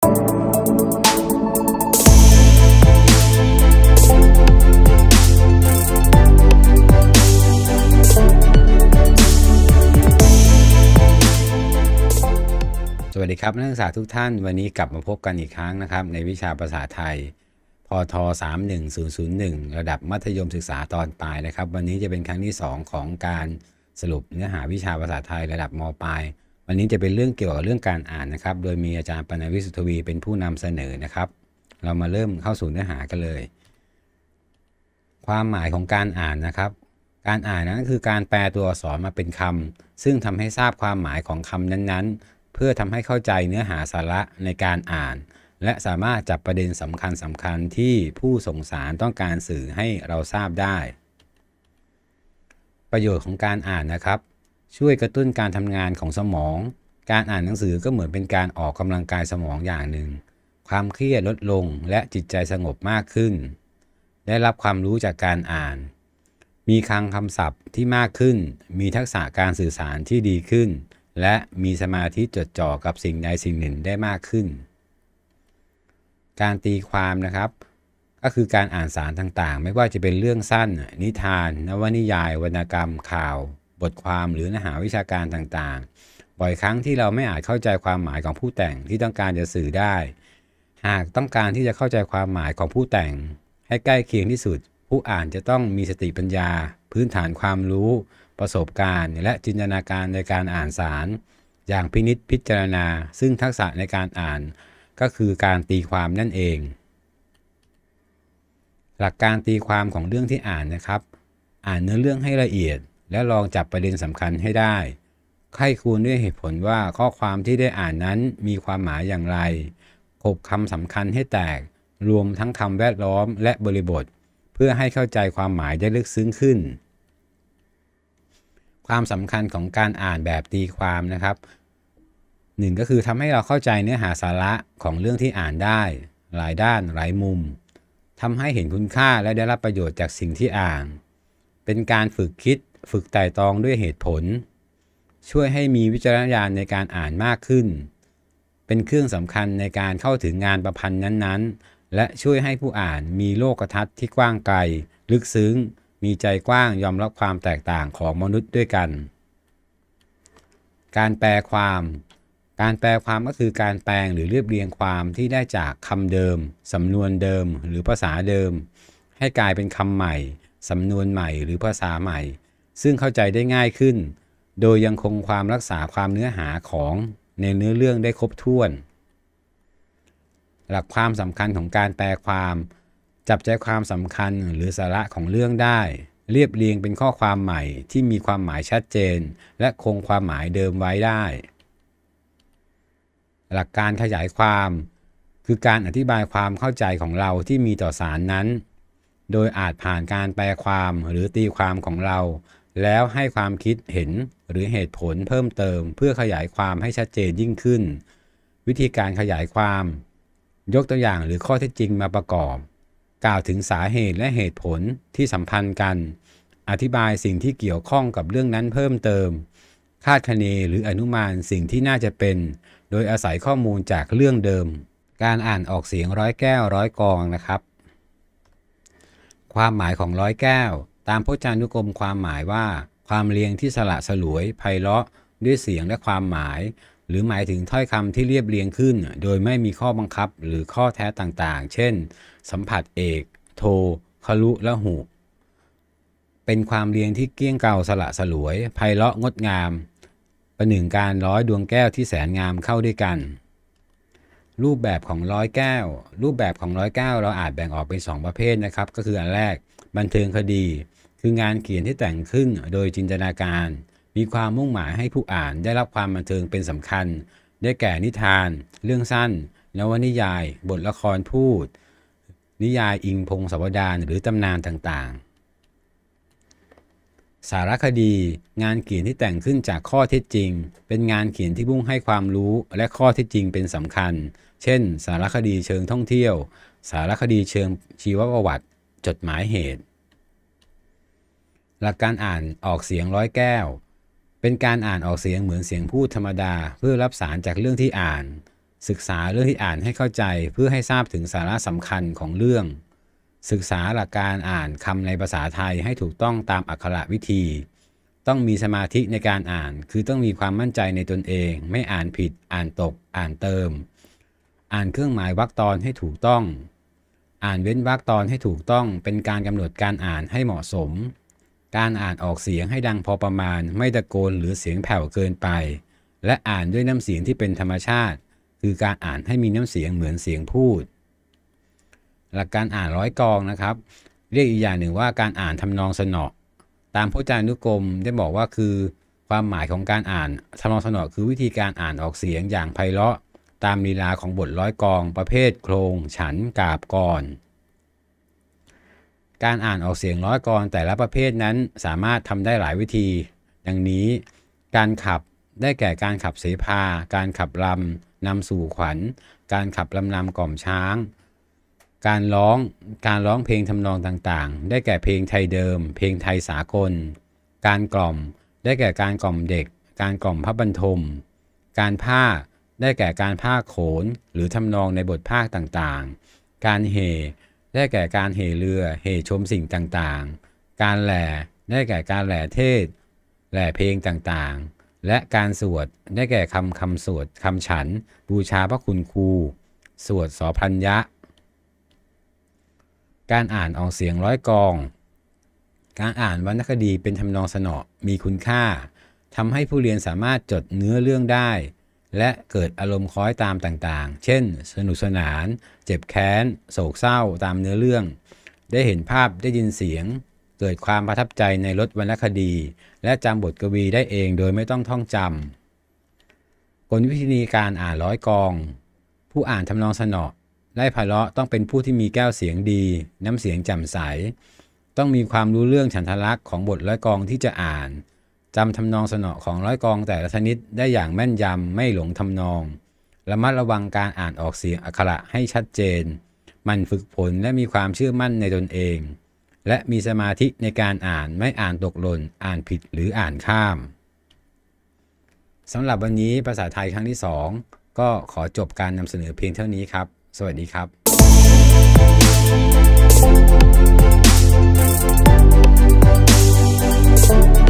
สวัสดีครับนักศึกษาทุกท่าน วันนี้กลับมาพบกันอีกครั้งนะครับ ในวิชาภาษาไทยพท31001ระดับมัธยมศึกษาตอนปลายนะครับ วันนี้จะเป็นครั้งที่ 2 ของการสรุปเนื้อหาวิชาภาษาไทยระดับมปลายวันนี้จะเป็นเรื่องเกี่ยวกับเรื่องการอ่านนะครับ โดยมีอาจารย์ปนวิสุทวีเป็นผู้นำเสนอนะครับ เรามาเริ่มเข้าสู่เนื้อหากันเลย ความหมายของการอ่านนะครับ การอ่านนั้นคือการแปลตัวอักษรมาเป็นคำ ซึ่งทำให้ทราบความหมายของคำนั้นๆ เพื่อทำให้เข้าใจเนื้อหาสาระในการอ่าน และสามารถจับประเด็นสำคัญสำคัญที่ผู้ส่งสารต้องการสื่อให้เราทราบได้ ประโยชน์ของการอ่านนะครับช่วยกระตุ้นการทำงานของสมอง การอ่านหนังสือก็เหมือนเป็นการออกกำลังกายสมองอย่างหนึ่ง ความเครียดลดลงและจิตใจสงบมากขึ้น ได้รับความรู้จากการอ่าน มีคลังคำศัพท์ที่มากขึ้น มีทักษะการสื่อสารที่ดีขึ้น และมีสมาธิจดจ่อกับสิ่งใดสิ่งหนึ่งได้มากขึ้น การตีความนะครับ ก็คือการอ่านสารต่างๆ ไม่ว่าจะเป็นเรื่องสั้น นิทาน นวนิยาย วรรณกรรม ข่าวบทความหรือเนื้อหาวิชาการต่างๆ บ่อยครั้งที่เราไม่อาจเข้าใจความหมายของผู้แต่งที่ต้องการจะสื่อได้ หากต้องการที่จะเข้าใจความหมายของผู้แต่ง ให้ใกล้เคียงที่สุด ผู้อ่านจะต้องมีสติปัญญา พื้นฐานความรู้ ประสบการณ์และจินตนาการในการอ่านสารอย่างพินิษพิจารณา ซึ่งทักษะในการอ่านก็คือการตีความนั่นเอง หลักการตีความของเรื่องที่อ่านนะครับ อ่านเนื้อเรื่องให้ละเอียดและลองจับประเด็นสำคัญให้ได้ไข้คูณด้วยเหตุผลว่าข้อความที่ได้อ่านนั้นมีความหมายอย่างไร ขบคำสำคัญให้แตก รวมทั้งคำแวดล้อม และบริบท เพื่อให้เข้าใจความหมายได้ลึกซึ้งขึ้น ความสำคัญของการอ่านแบบตีความนะครับหนึ่งก็คือทำให้เราเข้าใจเนื้อหาสาระของเรื่องที่อ่านได้หลายด้านหลายมุมทำให้เห็นคุณค่าและได้รับประโยชน์จากสิ่งที่อ่าน เป็นการฝึกคิดฝึกไต่ตองด้วยเหตุผล ช่วยให้มีวิจารณญาณในการอ่านมากขึ้น เป็นเครื่องสำคัญในการเข้าถึงงานประพันธ์นั้นๆ และช่วยให้ผู้อ่านมีโลกทัศน์ที่กว้างไกลลึกซึ้ง มีใจกว้างยอมรับความแตกต่างของมนุษย์ด้วยกัน การแปลความ การแปลความก็คือการแปลงหรือเรียบเรียงความที่ได้จากคำเดิมสำนวนเดิมหรือภาษาเดิม ให้กลายเป็นคำใหม่สำนวนใหม่ หรือภาษาใหม่ซึ่งเข้าใจได้ง่ายขึ้น โดยยังคงความรักษาความเนื้อหาของในเนื้อเรื่องได้ครบถ้วน หลักความสำคัญของการแปลความ จับใจความสำคัญหรือสาระของเรื่องได้ เรียบเรียงเป็นข้อความใหม่ที่มีความหมายชัดเจน และคงความหมายเดิมไว้ได้ หลักการขยายความ คือการอธิบายความเข้าใจของเราที่มีต่อสารนั้น โดยอาจผ่านการแปลความหรือตีความของเราแล้วให้ความคิดเห็นหรือเหตุผลเพิ่มเติม เพื่อขยายความให้ชัดเจนยิ่งขึ้น วิธีการขยายความ ยกตัวอย่างหรือข้อเท็จจริงมาประกอบ กล่าวถึงสาเหตุและเหตุผลที่สัมพันธ์กัน อธิบายสิ่งที่เกี่ยวข้องกับเรื่องนั้นเพิ่มเติม คาดคะเนหรืออนุมานสิ่งที่น่าจะเป็น โดยอาศัยข้อมูลจากเรื่องเดิม การอ่านออกเสียงร้อยแก้วร้อยกองนะครับ ความหมายของร้อยแก้วตามพจานุกรมความหมายว่า ความเรียงที่สละสลวยไพเราะด้วยเสียงและความหมาย หรือหมายถึงถ้อยคำที่เรียบเรียงขึ้นโดยไม่มีข้อบังคับหรือข้อแท้ต่างๆ เช่น สัมผัสเอก โทคลุและหูเป็นความเรียงที่เกี้ยงเก่าสละสลวยไพเราะงดงาม ประหนึ่งการร้อยดวงแก้วที่แสนงามเข้าด้วยกัน รูปแบบของร้อยแก้ว รูปแบบของร้อยแก้ว เราอาจแบ่งออกเป็น2ประเภทนะครับก็คืออันแรกบันเทิงคดีคืองานเขียนที่แต่งขึ้นโดยจินตนาการ มีความมุ่งหมายให้ผู้อ่านได้รับความบันเทิงเป็นสำคัญ ได้แก่นิทาน เรื่องสั้นนวนิยายบทละครพูด นิยายอิงพงศาวดารหรือตำนานต่างๆ สารคดี งานเขียนที่แต่งขึ้นจากข้อเท็จจริง เป็นงานเขียนที่มุ่งให้ความรู้และข้อเท็จจริงเป็นสำคัญ เช่น สารคดีเชิงท่องเที่ยว สารคดีเชิงชีวประวัติจดหมายเหตุ หลักการอ่านออกเสียงร้อยแก้ว เป็นการอ่านออกเสียงเหมือนเสียงพูดธรรมดา เพื่อรับสารจากเรื่องที่อ่าน ศึกษาเรื่องที่อ่านให้เข้าใจเพื่อให้ทราบถึงสาระสำคัญของเรื่อง ศึกษาหลักการอ่านคำในภาษาไทยให้ถูกต้องตามอักขระวิธี ต้องมีสมาธิในการอ่าน คือต้องมีความมั่นใจในตนเอง ไม่อ่านผิด อ่านตก อ่านเติม อ่านเครื่องหมายวรรคตอนให้ถูกต้องอ่านเว้นวรรคตอนให้ถูกต้องเป็นการกำหนดการอ่านให้เหมาะสม การอ่านออกเสียงให้ดังพอประมาณไม่ตะโกนหรือเสียงแผ่วเกินไป และอ่านด้วยน้ำเสียงที่เป็นธรรมชาติ คือการอ่านให้มีน้ำเสียงเหมือนเสียงพูด หลักการอ่านร้อยกองนะครับ เรียกอีกอย่างหนึ่งว่าการอ่านทำนองสนอตามพจยานุกรมได้บอกว่าคือ ความหมายของการอ่านทำนองสนอคือวิธีการอ่านออกเสียงอย่างไพเราะตามลีลาของบทร้อยกองประเภทโครงฉันกาบกรการอ่านออกเสียงร้อยกรแต่ละประเภทนั้นสามารถทำได้หลายวิธี ดังนี้ การขับได้แก่การขับเสภาการขับลำนำสู่ขวัญ การขับลำนำกล่อมช้าง การร้องการร้องเพลงทำนองต่างๆ ได้แก่เพลงไทยเดิม เพลงไทยสากล การกล่อมได้แก่การกล่อมเด็ก การกล่อมพระบรรทม การผ้าได้แก่การภาคโขนหรือทำนองในบทภาคต่างๆ การเหได้แก่การเหเรือเหชมสิ่งต่างๆ การแหล่ได้แก่การแหล่เทศ แหล่เพลงต่างๆ และการสวดได้แก่คำคำสวดคำฉันบูชาพระคุณครูสวดสอพัญญะ การอ่านออกเสียงร้อยกอง การอ่านวรรณคดีเป็นทำนองสนอมีคุณค่าทำให้ผู้เรียนสามารถจดเนื้อเรื่องได้และเกิดอารมณ์คล้อยตามต่างๆ เช่น สนุกสนาน เจ็บแค้นโศกเศร้า ตามเนื้อเรื่อง ได้เห็นภาพได้ยินเสียง เกิดความประทับใจในรถวรรณคดี และจำบทกวีได้เองโดยไม่ต้องท่องจำกลวิธีการอ่านร้อยกอง ผู้อ่านทำนองสนอไล่ไพเราะต้องเป็นผู้ที่มีแก้วเสียงดี น้ำเสียงแจ่มใส ต้องมีความรู้เรื่องฉันทลักษณ์ของบทร้อยกองที่จะอ่านจำทำนองสนอของร้อยกองแต่ละชนิดได้อย่างแม่นยำไม่หลงทำนองระมัดระวังการอ่านออกเสียงอักขระให้ชัดเจน มันฝึกผลและมีความเชื่อมั่นในตนเอง และมีสมาธิในการอ่านไม่อ่านตกหล่นอ่านผิดหรืออ่านข้ามสำหรับวันนี้ภาษาไทยครั้งที่ 2 ก็ขอจบการนำเสนอเพียงเท่านี้ครับ สวัสดีครับ